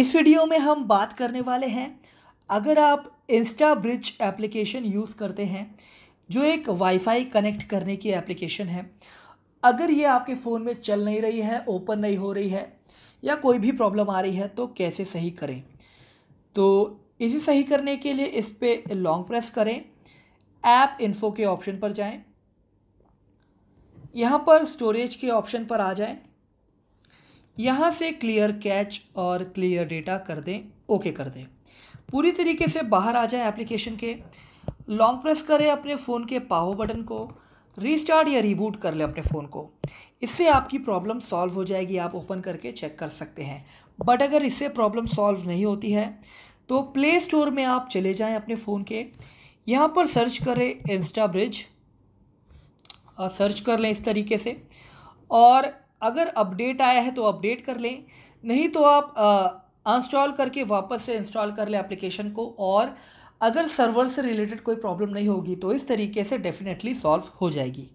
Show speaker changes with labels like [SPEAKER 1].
[SPEAKER 1] इस वीडियो में हम बात करने वाले हैं अगर आप इंस्टा ब्रिज एप्लीकेशन यूज़ करते हैं जो एक वाईफाई कनेक्ट करने की एप्लीकेशन है अगर ये आपके फ़ोन में चल नहीं रही है ओपन नहीं हो रही है या कोई भी प्रॉब्लम आ रही है तो कैसे सही करें तो इसे सही करने के लिए इस पर लॉन्ग प्रेस करें ऐप इन्फो के ऑप्शन पर जाएं यहाँ पर स्टोरेज के ऑप्शन पर आ जाएं यहाँ से क्लियर कैच और क्लियर डेटा कर दें ओके कर दें पूरी तरीके से बाहर आ जाए एप्लीकेशन के लॉन्ग प्रेस करें अपने फ़ोन के पावर बटन को रीस्टार्ट या रीबूट कर लें अपने फ़ोन को इससे आपकी प्रॉब्लम सॉल्व हो जाएगी आप ओपन करके चेक कर सकते हैं बट अगर इससे प्रॉब्लम सॉल्व नहीं होती है तो प्ले स्टोर में आप चले जाएं अपने फ़ोन के यहाँ पर सर्च करें इंस्टा ब्रिज सर्च कर लें इस तरीके से और अगर अपडेट आया है तो अपडेट कर लें नहीं तो आप इंस्टॉल करके वापस से इंस्टॉल कर लें एप्लीकेशन को और अगर सर्वर से रिलेटेड कोई प्रॉब्लम नहीं होगी तो इस तरीके से डेफिनेटली सॉल्व
[SPEAKER 2] हो जाएगी